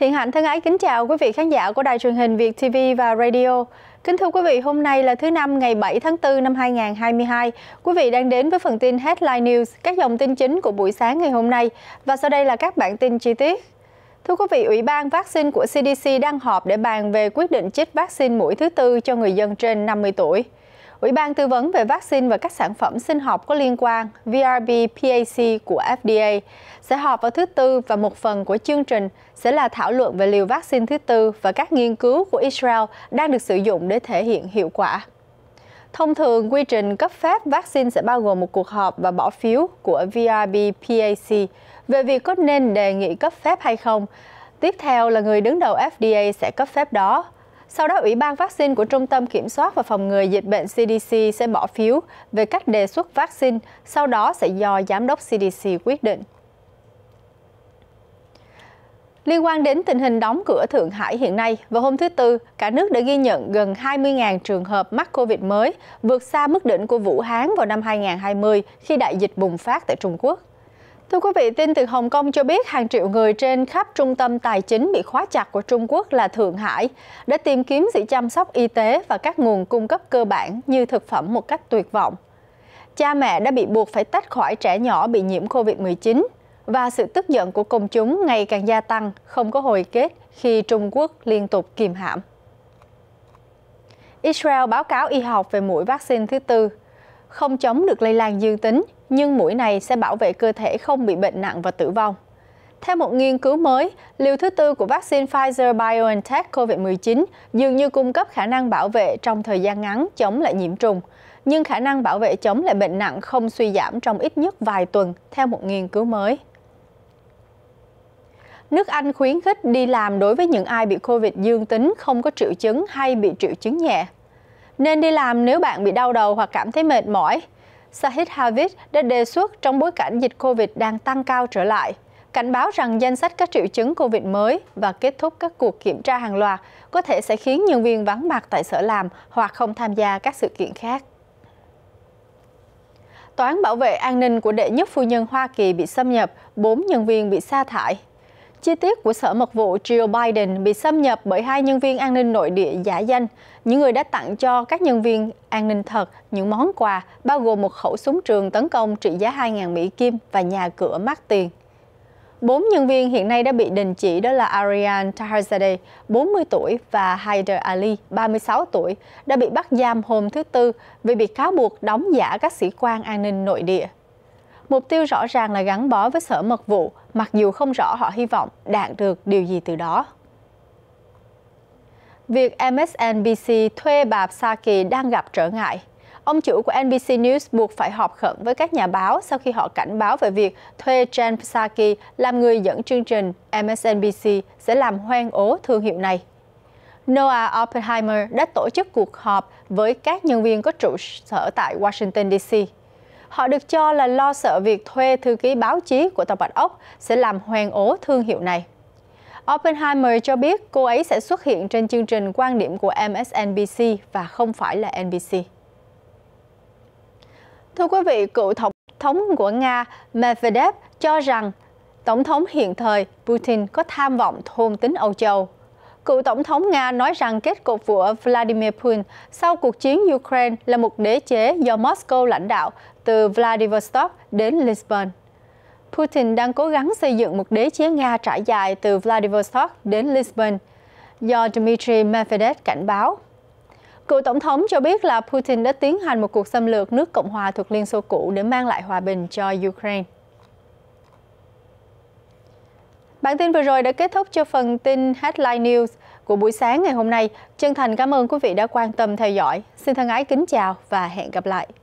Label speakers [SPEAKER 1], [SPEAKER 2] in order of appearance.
[SPEAKER 1] Thiện Hạnh thân ái kính chào quý vị khán giả của đài truyền hình Việt TV và Radio. Kính thưa quý vị, hôm nay là thứ năm ngày 7 tháng 4 năm 2022. Quý vị đang đến với phần tin Headline News, các dòng tin chính của buổi sáng ngày hôm nay. Và sau đây là các bản tin chi tiết. Thưa quý vị, Ủy ban vaccine của CDC đang họp để bàn về quyết định chích vaccine mũi thứ tư cho người dân trên 50 tuổi. Ủy ban tư vấn về vaccine và các sản phẩm sinh học có liên quan VRB-PAC của FDA sẽ họp vào thứ Tư và một phần của chương trình sẽ là thảo luận về liều vaccine thứ tư và các nghiên cứu của Israel đang được sử dụng để thể hiện hiệu quả. Thông thường, quy trình cấp phép vaccine sẽ bao gồm một cuộc họp và bỏ phiếu của VRB-PAC về việc có nên đề nghị cấp phép hay không. Tiếp theo là người đứng đầu FDA sẽ cấp phép đó sau đó, Ủy ban vaccine của Trung tâm Kiểm soát và Phòng ngừa Dịch bệnh CDC sẽ bỏ phiếu về cách đề xuất vaccine, sau đó sẽ do Giám đốc CDC quyết định. Liên quan đến tình hình đóng cửa Thượng Hải hiện nay, vào hôm thứ Tư, cả nước đã ghi nhận gần 20.000 trường hợp mắc COVID mới, vượt xa mức đỉnh của Vũ Hán vào năm 2020 khi đại dịch bùng phát tại Trung Quốc. Thưa quý vị, tin từ Hồng Kông cho biết hàng triệu người trên khắp trung tâm tài chính bị khóa chặt của Trung Quốc là Thượng Hải đã tìm kiếm sự chăm sóc y tế và các nguồn cung cấp cơ bản như thực phẩm một cách tuyệt vọng. Cha mẹ đã bị buộc phải tách khỏi trẻ nhỏ bị nhiễm COVID-19 và sự tức giận của công chúng ngày càng gia tăng, không có hồi kết khi Trung Quốc liên tục kiềm hãm. Israel báo cáo y học về mũi vaccine thứ tư, không chống được lây lan dương tính nhưng mũi này sẽ bảo vệ cơ thể không bị bệnh nặng và tử vong. Theo một nghiên cứu mới, liều thứ tư của vaccine Pfizer-BioNTech COVID-19 dường như cung cấp khả năng bảo vệ trong thời gian ngắn chống lại nhiễm trùng, nhưng khả năng bảo vệ chống lại bệnh nặng không suy giảm trong ít nhất vài tuần, theo một nghiên cứu mới. Nước Anh khuyến khích đi làm đối với những ai bị COVID dương tính không có triệu chứng hay bị triệu chứng nhẹ. Nên đi làm nếu bạn bị đau đầu hoặc cảm thấy mệt mỏi, Sahid Havid đã đề xuất trong bối cảnh dịch COVID đang tăng cao trở lại, cảnh báo rằng danh sách các triệu chứng COVID mới và kết thúc các cuộc kiểm tra hàng loạt có thể sẽ khiến nhân viên vắng mặt tại sở làm hoặc không tham gia các sự kiện khác. Tòa án bảo vệ an ninh của đệ nhất phu nhân Hoa Kỳ bị xâm nhập, 4 nhân viên bị sa thải Chi tiết của sở mật vụ Joe Biden bị xâm nhập bởi hai nhân viên an ninh nội địa giả danh, những người đã tặng cho các nhân viên an ninh thật những món quà, bao gồm một khẩu súng trường tấn công trị giá 2.000 Mỹ Kim và nhà cửa mắc tiền. Bốn nhân viên hiện nay đã bị đình chỉ đó là Arian Taharzadeh, 40 tuổi, và Haider Ali, 36 tuổi, đã bị bắt giam hôm thứ Tư vì bị cáo buộc đóng giả các sĩ quan an ninh nội địa. Mục tiêu rõ ràng là gắn bó với sở mật vụ, mặc dù không rõ họ hy vọng đạt được điều gì từ đó. Việc MSNBC thuê bà Psaki đang gặp trở ngại. Ông chủ của NBC News buộc phải họp khẩn với các nhà báo sau khi họ cảnh báo về việc thuê Jen Psaki làm người dẫn chương trình MSNBC sẽ làm hoang ố thương hiệu này. Noah Oppenheimer đã tổ chức cuộc họp với các nhân viên có trụ sở tại Washington, D.C. Họ được cho là lo sợ việc thuê thư ký báo chí của tập Bạch Ốc sẽ làm hoang ố thương hiệu này. Oppenheimer cho biết cô ấy sẽ xuất hiện trên chương trình quan điểm của MSNBC và không phải là NBC. Thưa quý vị, cựu Tổng thống của Nga Medvedev cho rằng Tổng thống hiện thời Putin có tham vọng thôn tính Âu Châu Cựu Tổng thống Nga nói rằng kết cục của Vladimir Putin sau cuộc chiến Ukraine là một đế chế do Moscow lãnh đạo từ Vladivostok đến Lisbon. Putin đang cố gắng xây dựng một đế chế Nga trải dài từ Vladivostok đến Lisbon, do Dmitry Medvedev cảnh báo. Cựu Tổng thống cho biết là Putin đã tiến hành một cuộc xâm lược nước Cộng hòa thuộc Liên Xô cũ để mang lại hòa bình cho Ukraine. Bản tin vừa rồi đã kết thúc cho phần tin Headline News của buổi sáng ngày hôm nay. Chân thành cảm ơn quý vị đã quan tâm theo dõi. Xin thân ái kính chào và hẹn gặp lại.